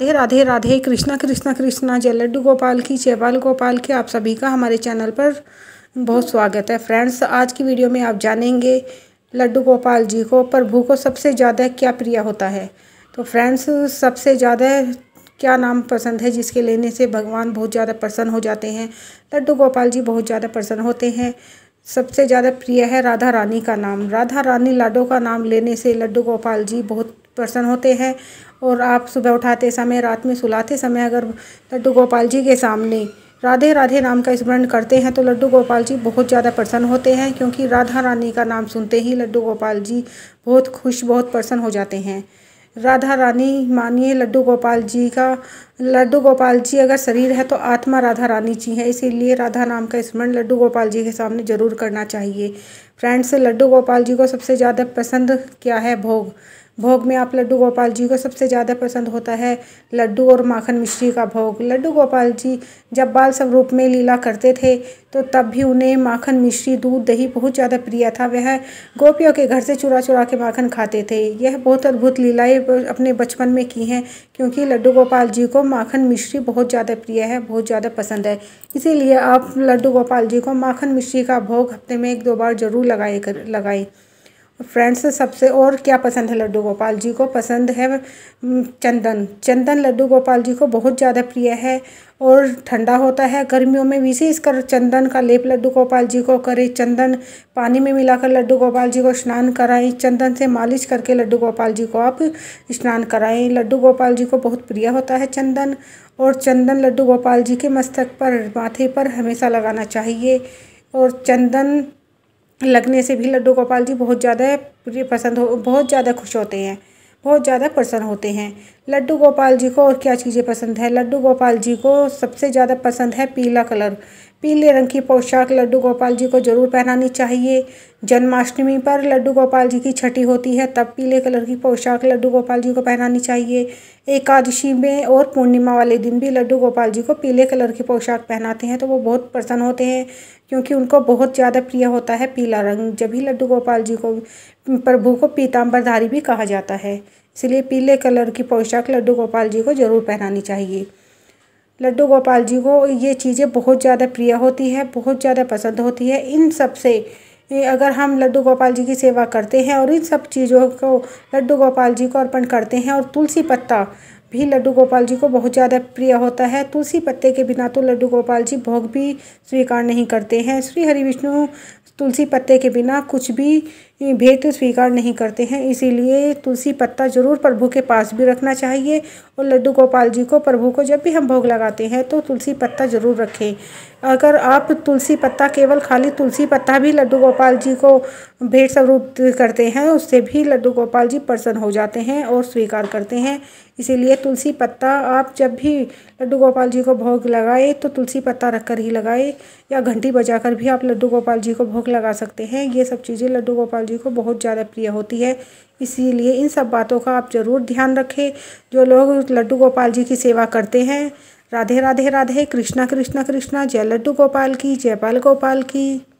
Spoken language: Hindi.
राधे राधे राधे कृष्णा कृष्णा कृष्णा जय लड्डू गोपाल की जयपाल गोपाल की आप सभी का हमारे चैनल पर बहुत स्वागत है फ्रेंड्स आज की वीडियो में आप जानेंगे लड्डू गोपाल जी को प्रभु को सबसे ज़्यादा क्या प्रिय होता है तो फ्रेंड्स सबसे ज़्यादा क्या नाम पसंद है जिसके लेने से भगवान बहुत ज़्यादा प्रसन्न हो जाते हैं लड्डू गोपाल जी बहुत ज़्यादा प्रसन्न होते हैं सबसे ज़्यादा प्रिय है राधा रानी का नाम राधा रानी लाडो का नाम लेने से लड्डू गोपाल जी बहुत पर्सन होते हैं और आप सुबह उठाते समय रात में सुलाते समय अगर लड्डू गोपाल जी के सामने राधे राधे नाम का स्मरण करते हैं तो लड्डू गोपाल जी बहुत ज़्यादा प्रसन्न होते हैं क्योंकि राधा रानी का नाम सुनते ही लड्डू गोपाल जी बहुत खुश बहुत प्रसन्न हो जाते हैं राधा रानी मानिए लड्डू गोपाल जी का लड्डू गोपाल जी अगर शरीर है तो आत्मा राधा रानी जी है इसीलिए राधा नाम का स्मरण लड्डू गोपाल जी के सामने जरूर करना चाहिए फ्रेंड्स लड्डू गोपाल जी को सबसे ज़्यादा पसंद क्या है भोग भोग में आप लड्डू गोपाल जी को सबसे ज़्यादा पसंद होता है लड्डू और माखन मिश्री का भोग लड्डू गोपाल जी जब बाल स्वरूप में लीला करते थे तो तब भी उन्हें माखन मिश्री दूध दही बहुत ज़्यादा प्रिय था वह गोपियों के घर से चुरा चुरा के माखन खाते थे यह बहुत अद्भुत लीलाएँ अपने बचपन में की हैं क्योंकि लड्डू गोपाल जी को माखन मिश्री बहुत ज़्यादा प्रिय है बहुत ज़्यादा पसंद है इसीलिए आप लड्डू गोपाल जी को माखन मिश्री का भोग हफ्ते में एक दो बार ज़रूर लगाए कर लगाएं फ्रेंड्स सबसे और क्या पसंद है लड्डू गोपाल जी को पसंद है चंदन चंदन लड्डू गोपाल जी को बहुत ज़्यादा प्रिय है और ठंडा होता है गर्मियों में विशेष कर चंदन का लेप लड्डू गोपाल जी को करें चंदन पानी में मिलाकर लड्डू गोपाल जी को स्नान कराएं चंदन से मालिश करके लड्डू गोपाल जी को आप स्नान कराएं लड्डू गोपाल जी को बहुत प्रिय होता है चंदन और चंदन लड्डू गोपाल जी के मस्तक पर माथे पर हमेशा लगाना चाहिए और चंदन लगने से भी लड्डू गोपाल जी बहुत ज़्यादा पसंद हो बहुत ज़्यादा खुश होते हैं बहुत ज़्यादा प्रसन्न होते हैं लड्डू गोपाल जी को और क्या चीज़ें पसंद है लड्डू गोपाल जी को सबसे ज़्यादा पसंद है पीला कलर पीले रंग की पोशाक लड्डू गोपाल जी को जरूर पहनानी चाहिए जन्माष्टमी पर लड्डू गोपाल जी की छठी होती है तब पीले कलर की पोशाक लड्डू गोपाल जी को पहनानी चाहिए एकादशी में और पूर्णिमा वाले दिन भी लड्डू गोपाल जी को पीले कलर की पोशाक पहनाते हैं तो वो बहुत प्रसन्न होते हैं क्योंकि उनको बहुत ज़्यादा प्रिय होता है पीला रंग जब ही लड्डू गोपाल जी को प्रभु को पीताम्बरधारी भी कहा जाता है इसलिए पीले कलर की पोशाक लड्डू गोपाल जी को ज़रूर पहनानी चाहिए लड्डू गोपाल जी को ये चीज़ें बहुत ज़्यादा प्रिय होती है बहुत ज़्यादा पसंद होती है इन सब से अगर हम लड्डू गोपाल जी की सेवा करते हैं और इन सब चीज़ों को लड्डू गोपाल जी को अर्पण करते हैं और तुलसी पत्ता भी लड्डू गोपाल जी को बहुत ज़्यादा प्रिय होता है तुलसी पत्ते के बिना तो लड्डू गोपाल जी भोग भी स्वीकार नहीं करते हैं श्री हरि विष्णु तुलसी पत्ते के बिना कुछ भी भेद स्वीकार नहीं करते हैं इसीलिए तुलसी पत्ता जरूर प्रभु के पास भी रखना चाहिए और लड्डू गोपाल जी को प्रभु को जब भी हम भोग लगाते हैं तो तुलसी पत्ता जरूर रखें अगर आप तुलसी पत्ता केवल खाली तुलसी पत्ता भी लड्डू गोपाल जी को भेंट स्वरूप करते हैं उससे भी लड्डू गोपाल जी प्रसन्न हो जाते हैं और स्वीकार करते हैं इसीलिए तुलसी पत्ता आप जब भी लड्डू गोपाल जी को भोग लगाए तो तुलसी पत्ता रखकर ही लगाए या घंटी बजाकर भी आप लड्डू गोपाल जी को भोग लगा सकते हैं ये सब चीज़ें लड्डू गोपाल जी को बहुत ज़्यादा प्रिय होती है इसीलिए इन सब बातों का आप ज़रूर ध्यान रखें जो लोग लड्डू गोपाल जी की सेवा करते हैं राधे राधे राधे कृष्णा कृष्णा कृष्णा जय लड्डू गोपाल की जयपाल गोपाल की